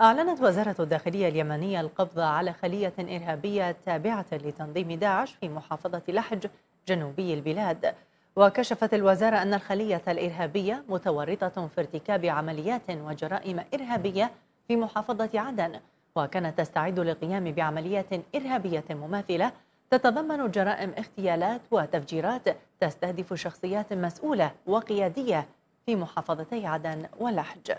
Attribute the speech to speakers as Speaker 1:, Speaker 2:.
Speaker 1: أعلنت وزارة الداخلية اليمنية القبض على خلية إرهابية تابعة لتنظيم داعش في محافظة لحج جنوبي البلاد وكشفت الوزارة أن الخلية الإرهابية متورطة في ارتكاب عمليات وجرائم إرهابية في محافظة عدن وكانت تستعد للقيام بعمليات إرهابية مماثلة تتضمن جرائم اغتيالات وتفجيرات تستهدف شخصيات مسؤولة وقيادية في محافظتي عدن ولحج